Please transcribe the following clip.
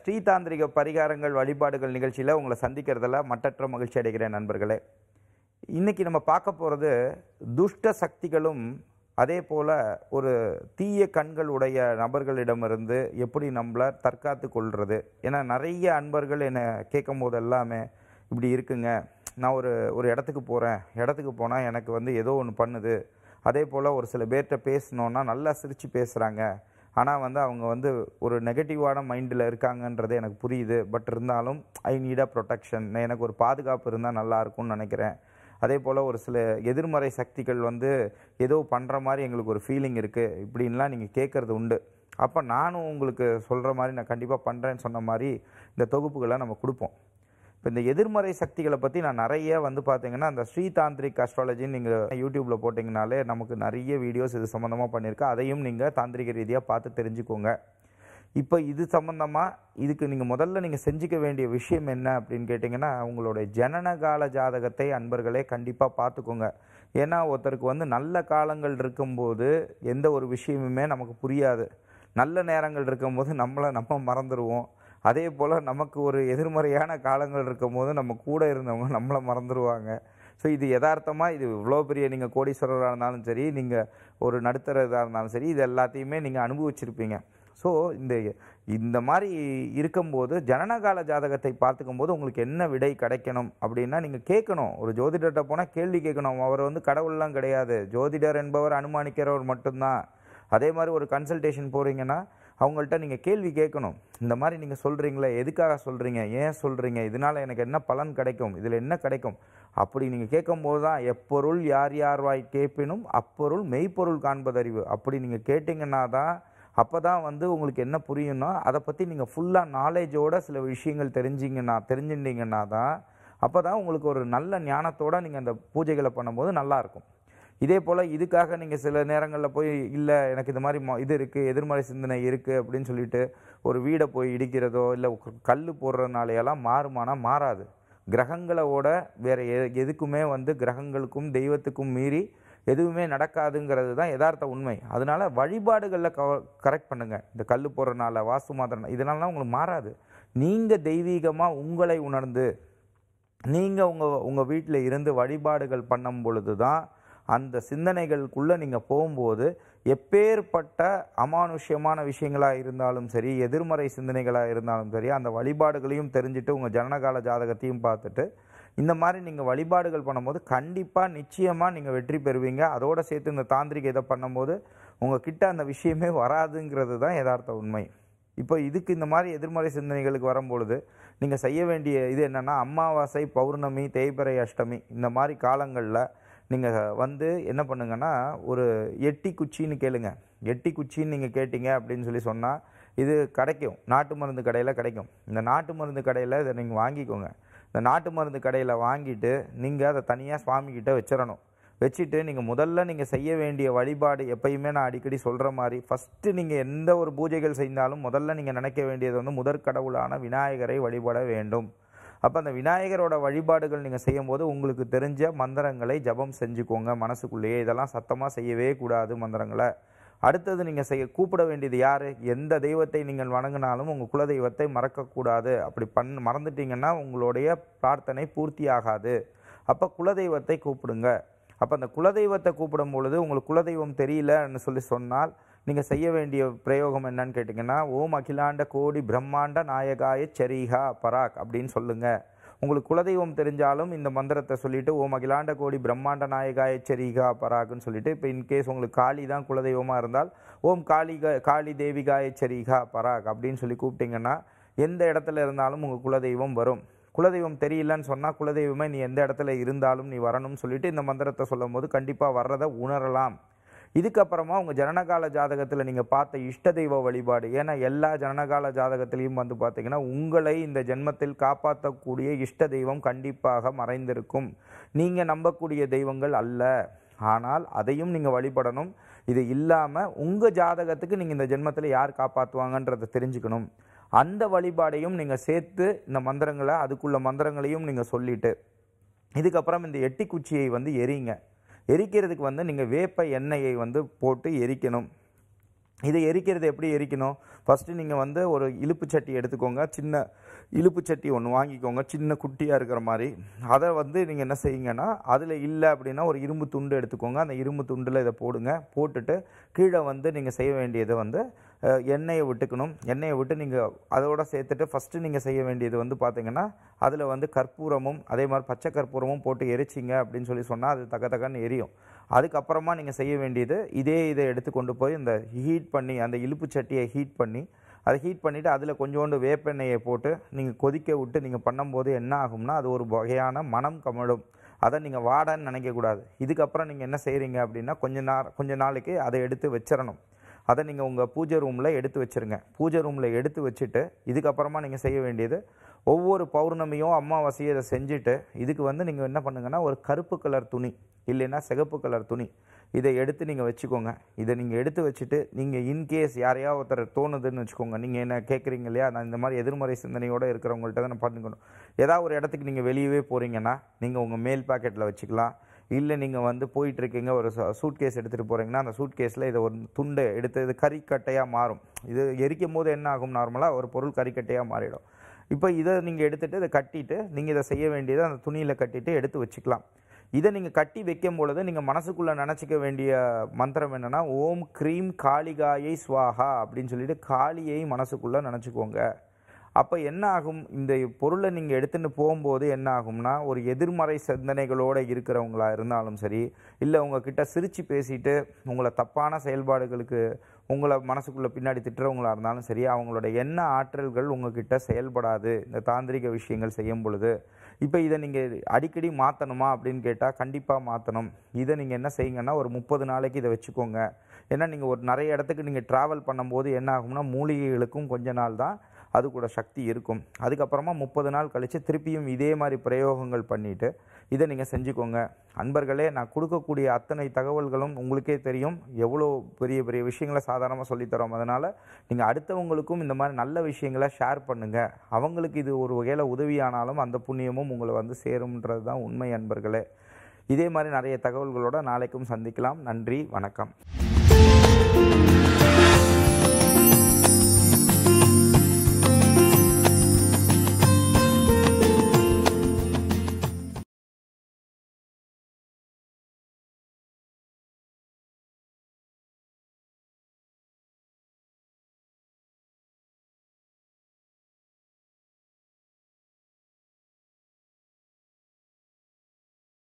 ஸ்ரீதாந்திரிக பரிகாரங்கள் வழிபாடுகள் நிகழ்ச்சியில் உங்களை சந்திக்கிறதுல மட்டற்ற மகிழ்ச்சி அடைகிறேன் நண்பர்களே இன்றைக்கி நம்ம பார்க்க போகிறது துஷ்ட சக்திகளும் அதே போல் ஒரு தீய கண்கள் உடைய நபர்களிடமிருந்து எப்படி நம்மளை தற்காத்து கொள்வது ஏன்னா நிறைய அன்பர்கள் என்னை கேட்கும் போது எல்லாமே இப்படி இருக்குங்க நான் ஒரு ஒரு இடத்துக்கு போகிறேன் இடத்துக்கு போனால் எனக்கு வந்து ஏதோ ஒன்று பண்ணுது அதே போல் ஒரு சில பேர்கிட்ட பேசினோன்னா நல்லா சிரித்து பேசுகிறாங்க ஆனால் வந்து அவங்க வந்து ஒரு நெகட்டிவான மைண்டில் இருக்காங்கன்றது எனக்கு புரியுது பட் இருந்தாலும் ஐ நீடாக ப்ரொடெக்ஷன் எனக்கு ஒரு பாதுகாப்பு இருந்தால் நல்லாயிருக்கும்னு நினைக்கிறேன் அதே போல் ஒரு சில எதிர்மறை சக்திகள் வந்து ஏதோ பண்ணுற மாதிரி எங்களுக்கு ஒரு ஃபீலிங் இருக்குது இப்படின்லாம் நீங்கள் கேட்குறது உண்டு அப்போ நானும் உங்களுக்கு சொல்கிற மாதிரி நான் கண்டிப்பாக பண்ணுறேன்னு சொன்ன மாதிரி இந்த தொகுப்புகளை நம்ம கொடுப்போம் இப்போ இந்த எதிர்மறை சக்திகளை பற்றி நான் நிறைய வந்து பார்த்தீங்கன்னா அந்த ஸ்ரீதாந்திரிக் அஸ்ட்ராலஜின்னு நீங்கள் யூடியூப்பில் போட்டிங்கனாலே நமக்கு நிறைய வீடியோஸ் இது சம்மந்தமாக பண்ணியிருக்கேன் அதையும் நீங்கள் தாந்திரிக ரீதியாக பார்த்து தெரிஞ்சுக்கோங்க இப்போ இது சம்மந்தமாக இதுக்கு நீங்கள் முதல்ல நீங்கள் செஞ்சுக்க வேண்டிய விஷயம் என்ன அப்படின்னு கேட்டிங்கன்னா உங்களுடைய ஜனனகால ஜாதகத்தை அன்பர்களே கண்டிப்பாக பார்த்துக்கோங்க ஏன்னா ஒருத்தருக்கு வந்து நல்ல காலங்கள் இருக்கும்போது எந்த ஒரு விஷயமுமே நமக்கு புரியாது நல்ல நேரங்கள் இருக்கும்போது நம்மளை நம்ம மறந்துடுவோம் அதே போல் நமக்கு ஒரு எதிர்மறையான காலங்கள் இருக்கும் போது நம்ம கூட இருந்தவங்க நம்மளை மறந்துடுவாங்க ஸோ இது யதார்த்தமாக இது இவ்வளோ பெரிய நீங்கள் கோடீஸ்வரராக இருந்தாலும் சரி நீங்கள் ஒரு நடுத்தர இதாக இருந்தாலும் சரி இது எல்லாத்தையுமே நீங்கள் அனுபவிச்சிருப்பீங்க ஸோ இந்த இந்த மாதிரி இருக்கும்போது ஜனனகால ஜாதகத்தை பார்த்துக்கும் போது உங்களுக்கு என்ன விடை கிடைக்கணும் அப்படின்னா நீங்கள் கேட்கணும் ஒரு ஜோதிடர்கிட்ட போனால் கேள்வி கேட்கணும் அவர் வந்து கடவுள்லாம் கிடையாது ஜோதிடர் என்பவர் அனுமானிக்கிறவர் மட்டும்தான் அதே மாதிரி ஒரு கன்சல்டேஷன் போகிறீங்கன்னா அவங்கள்ட்ட நீங்கள் கேள்வி கேட்கணும் இந்த மாதிரி நீங்கள் சொல்கிறீங்களே எதுக்காக சொல்கிறீங்க ஏன் சொல்கிறீங்க இதனால் எனக்கு என்ன பலன் கிடைக்கும் இதில் என்ன கிடைக்கும் அப்படி நீங்கள் கேட்கும்போது தான் எப்பொருள் யார் யார் வாய் கேட்பினும் அப்பொருள் மெய்ப்பொருள் காண்பதறிவு அப்படி நீங்கள் கேட்டிங்கன்னா தான் அப்போ தான் வந்து உங்களுக்கு என்ன புரியும்னா அதை பற்றி நீங்கள் ஃபுல்லாக நாலேஜோட சில விஷயங்கள் தெரிஞ்சிங்கன்னா தெரிஞ்சுட்டிங்கன்னா தான் அப்போ தான் உங்களுக்கு ஒரு நல்ல ஞானத்தோடு நீங்கள் அந்த பூஜைகளை பண்ணும்போது நல்லாயிருக்கும் இதே போல் இதுக்காக நீங்கள் சில நேரங்களில் போய் இல்லை எனக்கு இந்த மாதிரி இது இருக்குது எதிர்மறை சிந்தனை இருக்குது அப்படின்னு சொல்லிட்டு ஒரு வீடை போய் இடிக்கிறதோ இல்லை கல் போடுறதுனாலையெல்லாம் மாறுமானால் மாறாது கிரகங்களோட வேறு எ எதுக்குமே வந்து கிரகங்களுக்கும் தெய்வத்துக்கும் மீறி எதுவுமே நடக்காதுங்கிறது தான் யதார்த்த உண்மை அதனால் வழிபாடுகளில் க கரெக்ட் பண்ணுங்கள் இந்த கல் போடுறனால வாசு மாதிரி இதனால உங்களுக்கு மாறாது நீங்கள் தெய்வீகமாக உங்களை உணர்ந்து நீங்கள் உங்கள் உங்கள் வீட்டில் இருந்து வழிபாடுகள் பண்ணும் பொழுது தான் அந்த சிந்தனைகளுக்குள்ளே நீங்கள் போகும்போது எப்பேற்பட்ட அமானுஷ்யமான விஷயங்களாக இருந்தாலும் சரி எதிர்மறை சிந்தனைகளாக இருந்தாலும் சரி அந்த வழிபாடுகளையும் தெரிஞ்சுட்டு உங்கள் ஜனனகால ஜாதகத்தையும் பார்த்துட்டு இந்த மாதிரி நீங்கள் வழிபாடுகள் பண்ணும்போது கண்டிப்பாக நிச்சயமாக நீங்கள் வெற்றி பெறுவீங்க அதோடு சேர்த்து இந்த தாந்திரிக இதை பண்ணும்போது உங்கள் கிட்ட அந்த விஷயமே வராதுங்கிறது தான் யதார்த்த உண்மை இப்போ இதுக்கு இந்த மாதிரி எதிர்மறை சிந்தனைகளுக்கு வரும்பொழுது நீங்கள் செய்ய வேண்டிய இது என்னென்னா அமாவாசை பௌர்ணமி தேய்பிறை அஷ்டமி இந்த மாதிரி காலங்களில் நீங்கள் வந்து என்ன பண்ணுங்கன்னா ஒரு எட்டி குச்சின்னு கேளுங்க எட்டி குச்சின்னு நீங்கள் கேட்டிங்க அப்படின்னு சொல்லி சொன்னால் இது கிடைக்கும் நாட்டு மருந்து கடையில் கிடைக்கும் இந்த நாட்டு மருந்து கடையில் இதை நீங்கள் வாங்கிக்கோங்க இந்த நாட்டு மருந்து கடையில் வாங்கிட்டு நீங்கள் அதை தனியாக சுவாமிக்கிட்ட வச்சிடணும் வச்சுட்டு நீங்கள் முதல்ல நீங்கள் செய்ய வேண்டிய வழிபாடு எப்பயுமே நான் அடிக்கடி சொல்கிற மாதிரி ஃபஸ்ட்டு நீங்கள் எந்த ஒரு பூஜைகள் செய்தாலும் முதல்ல நீங்கள் நினைக்க வேண்டியது வந்து முதற்கடவுளான விநாயகரை வழிபட வேண்டும் அப்போ அந்த விநாயகரோட வழிபாடுகள் நீங்கள் செய்யும்போது உங்களுக்கு தெரிஞ்ச மந்திரங்களை ஜபம் செஞ்சுக்கோங்க மனசுக்குள்ளேயே இதெல்லாம் சத்தமாக செய்யவே கூடாது மந்திரங்களை அடுத்தது நீங்கள் செய்ய கூப்பிட வேண்டியது யார் எந்த தெய்வத்தை நீங்கள் வணங்கினாலும் உங்கள் குலதெய்வத்தை மறக்கக்கூடாது அப்படி பண் மறந்துட்டீங்கன்னா உங்களுடைய பிரார்த்தனை பூர்த்தி ஆகாது அப்போ குலதெய்வத்தை கூப்பிடுங்க அப்போ அந்த குலதெய்வத்தை கூப்பிடும் பொழுது உங்களுக்கு குலதெய்வம் தெரியலன்னு சொல்லி சொன்னால் நீங்கள் செய்ய வேண்டிய பிரயோகம் என்னன்னு கேட்டிங்கன்னா ஓம் அகிலாண்ட கோடி பிரம்மாண்ட நாயகாய சரிஹா பராக் அப்படின்னு சொல்லுங்கள் உங்களுக்கு குலதெய்வம் தெரிஞ்சாலும் இந்த மந்திரத்தை சொல்லிவிட்டு ஓம் அகிலாண்ட கோடி பிரம்மாண்ட நாயகாய சரிகா பராக்குன்னு சொல்லிட்டு இப்போ இன்கேஸ் உங்களுக்கு காளி தான் குலதெய்வமாக இருந்தால் ஓம் காளி காளி தேவிகாய சரிகா பராக் அப்படின்னு சொல்லி கூப்பிட்டிங்கன்னா எந்த இடத்துல இருந்தாலும் உங்கள் குலதெய்வம் வரும் குலதெய்வம் தெரியலன்னு சொன்னால் குலதெய்வமே நீ எந்த இடத்துல இருந்தாலும் நீ வரணும்னு சொல்லிட்டு இந்த மந்திரத்தை சொல்லும் போது கண்டிப்பாக வர்றதை உணரலாம் இதுக்கப்புறமா உங்கள் ஜனனகால ஜாதகத்தில் நீங்கள் பார்த்த இஷ்ட தெய்வ வழிபாடு ஏன்னா எல்லா ஜனனகால ஜாதகத்திலையும் வந்து பார்த்தீங்கன்னா உங்களை இந்த ஜென்மத்தில் காப்பாற்றக்கூடிய இஷ்ட தெய்வம் கண்டிப்பாக மறைந்திருக்கும் நீங்கள் நம்பக்கூடிய தெய்வங்கள் அல்ல ஆனால் அதையும் நீங்கள் வழிபடணும் இது இல்லாமல் உங்கள் ஜாதகத்துக்கு நீங்கள் இந்த ஜென்மத்தில் யார் காப்பாற்றுவாங்கன்றதை தெரிஞ்சுக்கணும் அந்த வழிபாடையும் நீங்கள் சேர்த்து இந்த மந்திரங்களை அதுக்குள்ள மந்திரங்களையும் நீங்கள் சொல்லிவிட்டு இதுக்கப்புறம் இந்த எட்டி குச்சியை வந்து எரிங்க எரிக்கிறதுக்கு வந்து நீங்கள் வேப்ப எண்ணெயை வந்து போட்டு எரிக்கணும் இதை எரிக்கிறது எப்படி எரிக்கணும் ஃபஸ்ட்டு நீங்கள் வந்து ஒரு இழுப்பு சட்டி எடுத்துக்கோங்க சின்ன இழுப்பு சட்டி ஒன்று வாங்கிக்கோங்க சின்ன குட்டியாக இருக்கிற மாதிரி அதை வந்து நீங்கள் என்ன செய்யுங்கன்னா அதில் இல்லை அப்படின்னா ஒரு இரும்பு துண்டு எடுத்துக்கோங்க அந்த இரும்பு துண்டில் இதை போடுங்க போட்டுட்டு கீழே வந்து நீங்கள் செய்ய வேண்டியதை வந்து எண்ணெயை விட்டுக்கணும் எண்ணெயை விட்டு நீங்கள் அதோடு சேர்த்துட்டு ஃபஸ்ட்டு நீங்கள் செய்ய வேண்டியது வந்து பார்த்திங்கன்னா அதில் வந்து கற்பூரமும் அதே மாதிரி பச்சை கற்பூரமும் போட்டு எரிச்சிங்க அப்படின்னு சொல்லி சொன்னால் அது தக்க தக்கன்னு எரியும் அதுக்கப்புறமா நீங்கள் செய்ய வேண்டியது இதே இதை எடுத்து கொண்டு போய் இந்த ஹீட் பண்ணி அந்த இழுப்பு சட்டியை ஹீட் பண்ணி அதை ஹீட் பண்ணிவிட்டு அதில் கொஞ்சோண்டு வேப்பெண்ணெயை போட்டு நீங்கள் கொதிக்க விட்டு நீங்கள் பண்ணும்போது என்ன ஆகும்னா அது ஒரு வகையான மனம் கமழும் அதை நீங்கள் வாடன்னு நினைக்கக்கூடாது இதுக்கப்புறம் நீங்கள் என்ன செய்கிறீங்க அப்படின்னா கொஞ்ச நாள் கொஞ்ச நாளைக்கு அதை எடுத்து வச்சிடணும் அதை நீங்கள் உங்கள் பூஜை ரூமில் எடுத்து வச்சுருங்க பூஜை ரூமில் எடுத்து வச்சுட்டு இதுக்கப்புறமா நீங்கள் செய்ய வேண்டியது ஒவ்வொரு பௌர்ணமியும் அம்மாவாசையும் இதை செஞ்சுட்டு இதுக்கு வந்து நீங்கள் என்ன பண்ணுங்கன்னா ஒரு கருப்பு கலர் துணி இல்லைன்னா சிகப்பு கலர் துணி இதை எடுத்து நீங்கள் வச்சுக்கோங்க இதை நீங்கள் எடுத்து வச்சுட்டு நீங்கள் இன்கேஸ் யாரையா ஒருத்தர் தோணுதுன்னு வச்சுக்கோங்க நீங்கள் என்ன கேட்குறீங்க இல்லையா நான் இந்த மாதிரி எதிர்மறை சிந்தனையோடு இருக்கிறவங்கள்ட்ட தான் நான் பார்த்துக்கணும் ஏதாவது ஒரு இடத்துக்கு நீங்கள் வெளியவே போகிறீங்கன்னா நீங்கள் உங்கள் மேல் பாக்கெட்டில் வச்சுக்கலாம் இல்லை நீங்கள் வந்து போயிட்டுருக்கீங்க ஒரு சூட் கேஸ் எடுத்துகிட்டு போகிறீங்கன்னா அந்த சூட் கேஸில் இதை ஒரு துண்டு எடுத்து இது கறிக்கட்டையாக மாறும் இது எரிக்கும் போது என்ன ஆகும் நார்மலாக ஒரு பொருள் கறிக்கட்டையாக மாறிடும் இப்போ இதை நீங்கள் எடுத்துகிட்டு இதை கட்டிட்டு நீங்கள் இதை செய்ய வேண்டியதை அந்த துணியில் கட்டிட்டு எடுத்து வச்சுக்கலாம் இதை நீங்கள் கட்டி வைக்கும் பொழுது நீங்கள் மனசுக்குள்ளே நினச்சிக்க வேண்டிய மந்திரம் என்னென்னா ஓம் க்ரீம் காளிகாயை ஸ்வாகா அப்படின்னு சொல்லிட்டு காளியை மனசுக்குள்ளே நினச்சிக்கோங்க அப்போ என்ன ஆகும் இந்த பொருளை நீங்கள் எடுத்துன்னு போகும்போது என்ன ஆகும்னா ஒரு எதிர்மறை சிந்தனைகளோடு இருக்கிறவங்களா இருந்தாலும் சரி இல்லை உங்ககிட்ட சிரித்து பேசிட்டு உங்களை தப்பான செயல்பாடுகளுக்கு உங்களை மனசுக்குள்ளே பின்னாடி திட்டுறவங்களாக இருந்தாலும் சரி அவங்களோட எண்ண ஆற்றல்கள் உங்ககிட்ட செயல்படாது இந்த தாந்திரிக விஷயங்கள் செய்யும் பொழுது இப்போ இதை நீங்கள் அடிக்கடி மாற்றணுமா அப்படின்னு கேட்டால் கண்டிப்பாக மாற்றணும் இதை நீங்கள் என்ன செய்யுங்கன்னா ஒரு முப்பது நாளைக்கு இதை வச்சுக்கோங்க ஏன்னா நீங்கள் ஒரு நிறைய இடத்துக்கு நீங்கள் ட்ராவல் பண்ணும்போது என்ன ஆகும்னா மூலிகைகளுக்கும் கொஞ்ச நாள் தான் அது கூட சக்தி இருக்கும் அதுக்கப்புறமா முப்பது நாள் கழித்து திருப்பியும் இதே மாதிரி பிரயோகங்கள் பண்ணிவிட்டு இதை நீங்கள் செஞ்சுக்கோங்க அன்பர்களே நான் கொடுக்கக்கூடிய அத்தனை தகவல்களும் உங்களுக்கே தெரியும் எவ்வளோ பெரிய பெரிய விஷயங்களை சாதாரணமாக சொல்லித்தரோம் அதனால் நீங்கள் அடுத்தவங்களுக்கும் இந்த மாதிரி நல்ல விஷயங்களை ஷேர் பண்ணுங்கள் அவங்களுக்கு இது ஒரு வகையில் உதவியானாலும் அந்த புண்ணியமும் உங்களை வந்து சேரும்ன்றது தான் உண்மை அன்பர்களே இதே மாதிரி நிறைய தகவல்களோடு நாளைக்கும் சந்திக்கலாம் நன்றி வணக்கம்